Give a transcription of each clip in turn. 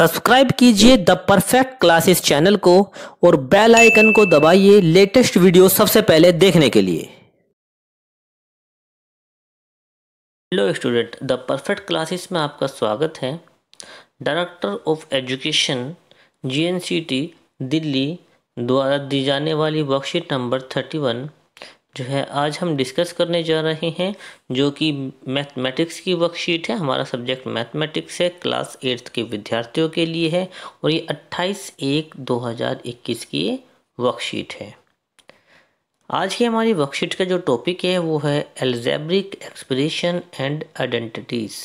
Subscribe कीजिए the perfect classes channel को और बेल आइकन को दबाइए लेटेस्ट वीडियो सबसे पहले देखने के लिए hello student the perfect classes में आपका स्वागत है director of education GNCT Delhi द्वारा दी जाने वाली वर्कशीट नंबर थर्टी वन जो है आज हम डिस्कस करने जा रहे हैं जो कि मैथमेटिक्स की वर्कशीट है हमारा सब्जेक्ट मैथमेटिक्स है क्लास एट्थ के विद्यार्थियों के लिए है और ये 28 एक 2021 की वर्कशीट है आज की हमारी वर्कशीट का जो टॉपिक है वो है एल्जेब्रिक एक्सप्रेशन एंड आइडेंटिटीज़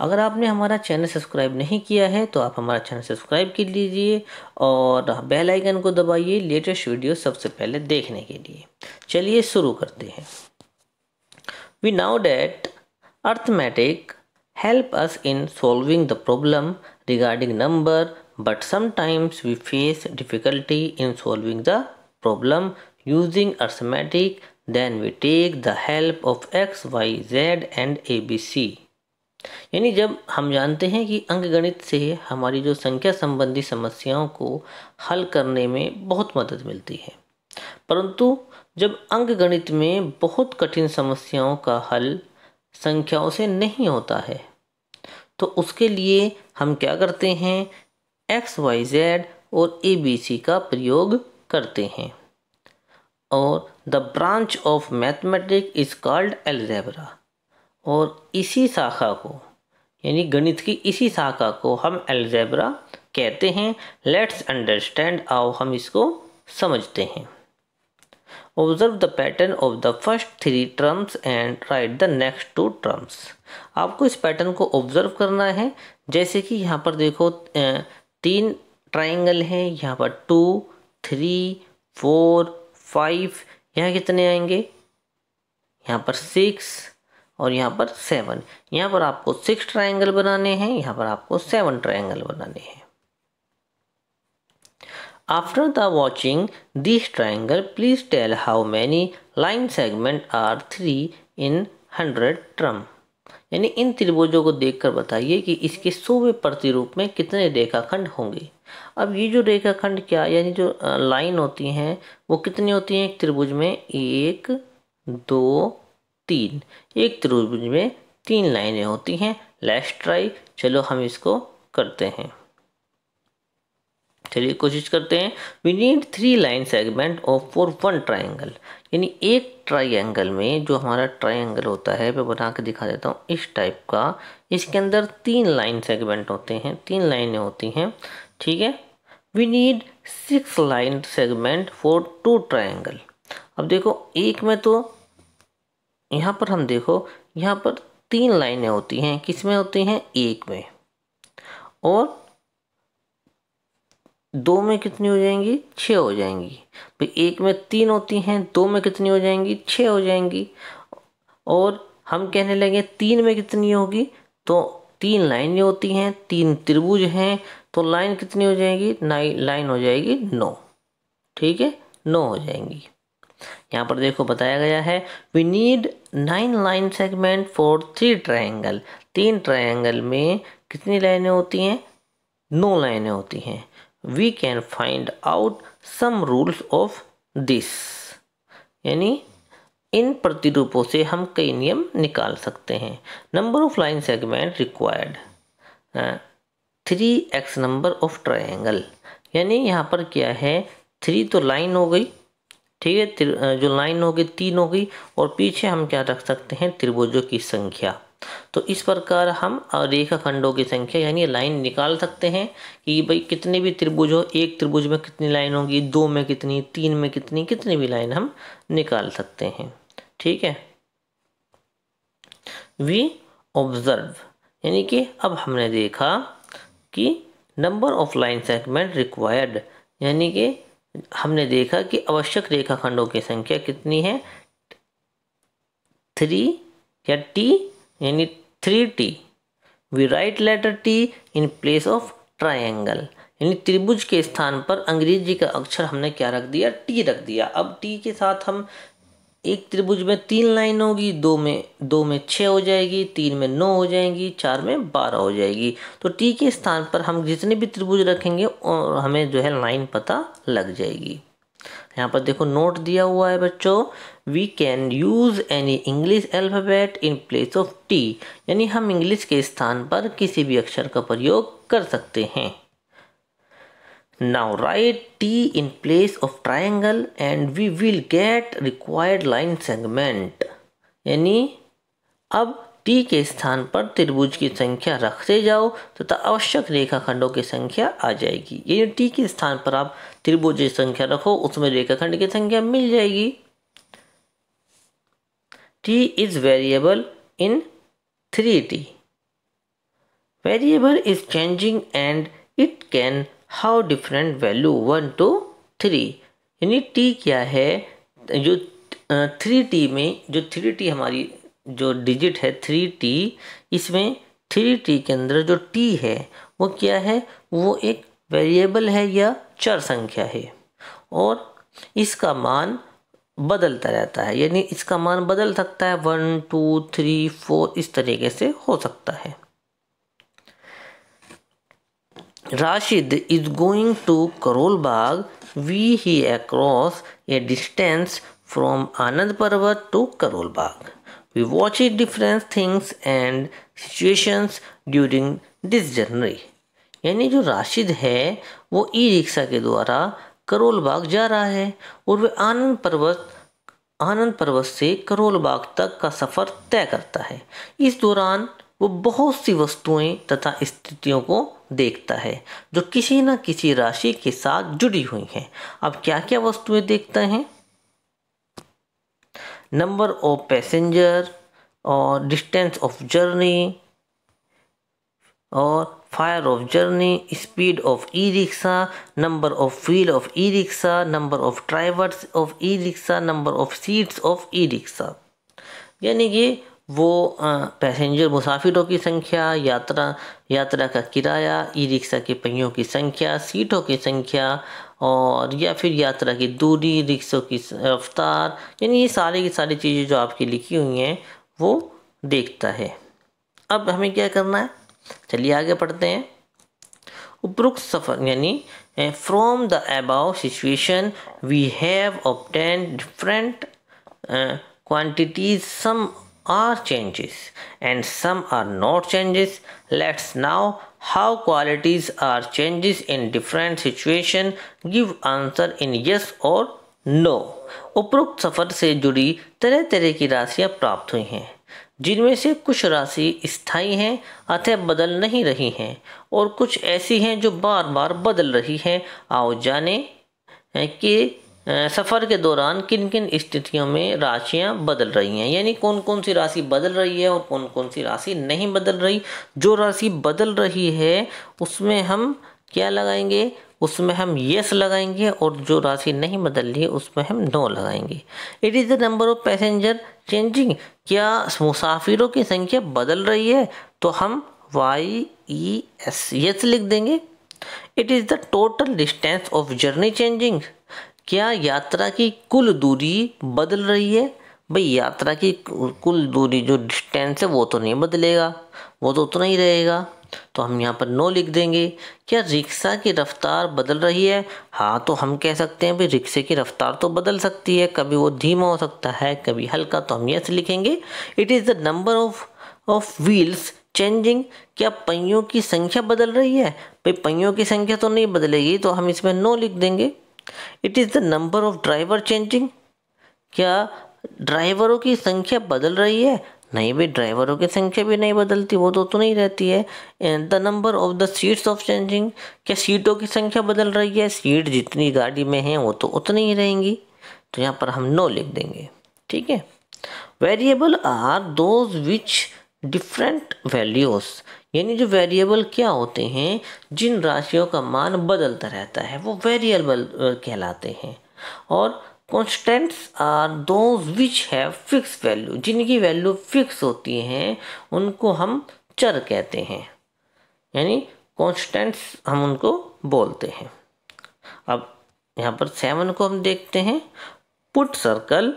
अगर आपने हमारा चैनल सब्सक्राइब नहीं किया है तो आप हमारा चैनल सब्सक्राइब कर लीजिए और बेल आइकन को दबाइए लेटेस्ट वीडियो सबसे पहले देखने के लिए चलिए शुरू करते हैं we know that arithmetic help us in solving the problem regarding number but sometimes we face difficulty in solving the problem using arithmetic then we take the help of X Y Z and A B C यानी जब हम जानते हैं कि अंकगणित से हमारी जो संख्या संबंधी समस्याओं को हल करने में बहुत मदद मिलती है परंतु जब अंकगणित में बहुत कठिन समस्याओं का हल संख्याओं से नहीं होता है तो उसके लिए हम क्या करते हैं एक्स वाई जेड और ए बी सी का प्रयोग करते हैं और the branch of mathematics is called algebra और इसी शाखा को यानी गणित की इसी शाखा को हम एल्जेब्रा कहते हैं लेट्स अंडरस्टैंड आओ हम इसको समझते हैं observe the pattern of the first three terms and write the next two terms आपको इस पैटर्न को ऑब्जर्व करना है जैसे कि यहाँ पर देखो तीन ट्राइंगल हैं यहाँ पर टू थ्री फोर फाइव यहाँ कितने आएंगे यहाँ पर सिक्स और यहाँ पर सेवन यहाँ पर आपको सिक्स ट्राइंगल बनाने हैं यहाँ पर आपको सेवन ट्राइंगल बनाने हैं after the watching this triangle please tell how many line segment are there in hundred term यानी इन त्रिभुजों को देखकर बताइए कि इसके सोवे प्रतिरूप में कितने रेखाखंड होंगे अब ये जो रेखाखंड क्या यानी जो लाइन होती हैं वो कितनी होती हैं एक त्रिभुज में एक दो तीन एक त्रिभुज में तीन लाइनें होती हैं लेट्स ट्राई चलो हम इसको करते हैं चलिए कोशिश करते हैं we need three line segment of for one triangle यानी एक ट्राइंगल में जो हमारा ट्राइंगल होता है मैं बना के दिखा देता हूँ इस टाइप का इसके अंदर तीन लाइन सेगमेंट होते हैं तीन लाइनें होती हैं ठीक है we need six line segment for two triangle अब देखो एक में तो यहाँ पर हम देखो यहाँ पर तीन लाइनें होती हैं किस में होती हैं एक में और दो में कितनी हो जाएंगी छः हो जाएंगी तो एक में तीन होती हैं दो में कितनी हो जाएंगी छः हो जाएंगी और हम कहने लगे तीन में कितनी होगी तो तीन लाइनें होती हैं तीन त्रिभुज हैं तो लाइन कितनी हो जाएगी नाइन लाइन हो जाएगी नौ ठीक है नौ हो जाएंगी यहाँ पर देखो बताया गया है we need nine line segment for three triangle तीन ट्राइंगल में कितनी लाइनें होती हैं नौ लाइनें होती हैं we can find out some rules of this यानी इन प्रतिरूपों से हम कई नियम निकाल सकते हैं number of line segment required three X number of triangle यानी यहाँ पर क्या है थ्री तो लाइन हो गई ठीक है जो लाइन होगी तीन होगी और पीछे हम क्या रख सकते हैं त्रिभुजों की संख्या तो इस प्रकार हम रेखा खंडों की संख्या यानी लाइन निकाल सकते हैं कि भाई कितने भी त्रिभुज हो एक त्रिभुज में कितनी लाइन होगी दो में कितनी तीन में कितनी कितनी भी लाइन हम निकाल सकते हैं ठीक है वी ऑब्जर्व यानी कि अब हमने देखा कि number of line segment required यानी कि हमने देखा कि आवश्यक रेखाखंडों की संख्या कितनी है थ्री या टी यानी three T we write letter T in place of triangle यानी त्रिभुज के स्थान पर अंग्रेजी का अक्षर हमने क्या रख दिया टी रख दिया अब टी के साथ हम एक त्रिभुज में तीन लाइन होगी दो में दो में छः हो जाएगी तीन में नौ हो जाएंगी चार में बारह हो जाएगी तो टी के स्थान पर हम जितने भी त्रिभुज रखेंगे और हमें जो है लाइन पता लग जाएगी यहाँ पर देखो नोट दिया हुआ है बच्चों we can use any English alphabet in place of T यानी हम इंग्लिश के स्थान पर किसी भी अक्षर का प्रयोग कर सकते हैं Now write T in place of triangle and we will get required line segment. यानी अब T के स्थान पर त्रिभुज की संख्या रखते जाओ तो आवश्यक रेखाखंडों की संख्या आ जाएगी ये T के स्थान पर आप त्रिभुज की संख्या रखो उसमें रेखाखंड की संख्या मिल जाएगी T is variable in 3D. Variable is changing and it can how different value one two three यानी टी क्या है जो थ्री टी में जो थ्री टी हमारी जो डिजिट है थ्री टी इसमें थ्री टी के अंदर जो टी है वो क्या है वो एक वेरिएबल है या चर संख्या है और इसका मान बदलता रहता है यानी इसका मान बदल सकता है वन टू थ्री फोर इस तरीके से हो सकता है Rashid is going to Karol Bagh. we he across a distance from Anand Parvat to Karol Bagh. We watch it different things and situations during this journey. यानी जो राशिद है वो ई रिक्शा के द्वारा करोल बाग जा रहा है और वह आनंद पर्वत आनंद पर्वत से करोल बाग तक का सफ़र तय करता है इस दौरान वो बहुत सी वस्तुएं तथा स्थितियों को देखता है जो किसी न किसी राशि के साथ जुड़ी हुई हैं अब क्या क्या वस्तुएं देखता है नंबर ऑफ पैसेंजर और डिस्टेंस ऑफ जर्नी और fare of journey speed of E rickshaw number of wheel of E rickshaw number of drivers of E rickshaw number of seats of E rickshaw यानी कि वो passenger मुसाफिरों की संख्या यात्रा यात्रा का किराया ई रिक्शा के पहियों की संख्या सीटों की संख्या और या फिर यात्रा की दूरी रिक्शों की रफ्तार यानी ये सारे की सारी चीज़ें जो आपकी लिखी हुई हैं वो देखता है अब हमें क्या करना है चलिए आगे पढ़ते हैं उपरोक्त सफ़र यानी from the above situation we have obtain different quantities some are changes and some are not changes. Let's now how qualities are changes in different situation give answer in yes or no उपरोक्त सफर से जुड़ी तरह तरह की राशियां प्राप्त हुई हैं जिनमें से कुछ राशि स्थाई हैं अतः बदल नहीं रही हैं और कुछ ऐसी हैं जो बार बार बदल रही हैं आओ जाने कि सफ़र के दौरान किन किन स्थितियों में राशियाँ बदल रही हैं यानी कौन कौन सी राशि बदल रही है और कौन कौन सी राशि नहीं बदल रही जो राशि बदल रही है उसमें हम क्या लगाएंगे उसमें हम यस लगाएंगे और जो राशि नहीं बदल रही है उसमें हम नो लगाएंगे it is the number of passenger changing क्या मुसाफिरों की संख्या बदल रही है तो हम वाई ई एस यस लिख देंगे it is the total distance of journey changing क्या यात्रा की कुल दूरी बदल रही है भाई यात्रा की कुल दूरी जो डिस्टेंस है वो तो नहीं बदलेगा वो तो उतना ही रहेगा तो हम यहाँ पर नो लिख देंगे क्या रिक्शा की रफ़्तार बदल रही है हाँ तो हम कह सकते हैं भाई रिक्शे की रफ़्तार तो बदल सकती है कभी वो धीमा हो सकता है कभी हल्का तो हम यस लिखेंगे it is the number of of wheels changing क्या पहियों की संख्या बदल रही है भाई पहियों की संख्या तो नहीं बदलेगी तो हम इसमें नो लिख देंगे it is the number of driver changing क्या ड्राइवरों की संख्या बदल रही है नहीं भी ड्राइवरों की संख्या भी नहीं बदलती वो तो तो नहीं रहती है the number of the seats of changing क्या सीटों की संख्या बदल रही है सीट जितनी गाड़ी में है वो तो उतनी ही रहेंगी तो यहाँ पर हम नो लिख देंगे ठीक है variable are those which different values यानी जो वेरिएबल क्या होते हैं जिन राशियों का मान बदलता रहता है वो वेरिएबल कहलाते हैं और constants are those which have fix value जिनकी वैल्यू फिक्स होती हैं उनको हम चर कहते हैं यानी कॉन्स्टेंट्स हम उनको बोलते हैं अब यहाँ पर सेवन को हम देखते हैं पुट सर्कल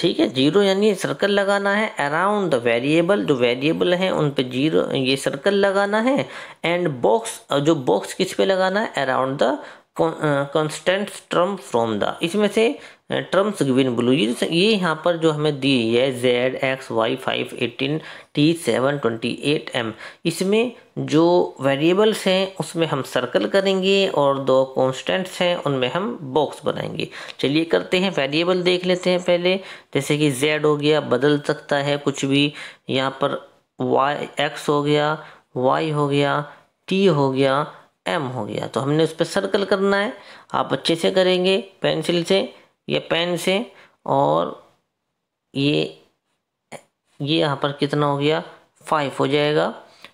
ठीक है जीरो यानी सर्कल लगाना है अराउंड द वेरिएबल जो वेरिएबल हैं उन पे जीरो ये सर्कल लगाना है एंड बॉक्स जो बॉक्स किस पे लगाना है around the constant term from the इसमें से ट्रम्स गिविन ब्लू ये ये यहाँ पर जो हमें दी हुई है Z X Y five eighteen T seven twenty eight M इसमें जो वेरिएबल्स हैं उसमें हम सर्कल करेंगे और दो कॉन्स्टेंट्स हैं उनमें हम बॉक्स बनाएंगे चलिए करते हैं वेरिएबल देख लेते हैं पहले जैसे कि जेड हो गया बदल सकता है कुछ भी यहाँ पर वाई एक्स हो गया वाई हो गया टी हो गया एम हो गया तो हमने उस पर सर्कल करना है आप अच्छे से करेंगे पेंसिल से या पेन से और ये ये यहाँ पर कितना हो गया फाइव हो जाएगा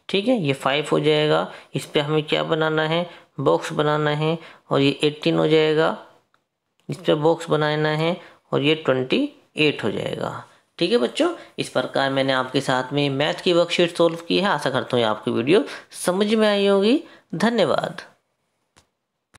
ठीक है ये फाइव हो जाएगा इस पर हमें क्या बनाना है बॉक्स बनाना है और ये एट्टीन हो जाएगा इस पर बॉक्स बनाना है और ये ट्वेंटी एट हो जाएगा ठीक है बच्चों इस प्रकार मैंने आपके साथ में मैथ की वर्कशीट सॉल्व की है आशा करता हूँ आपकी वीडियो समझ में आई होगी धन्यवाद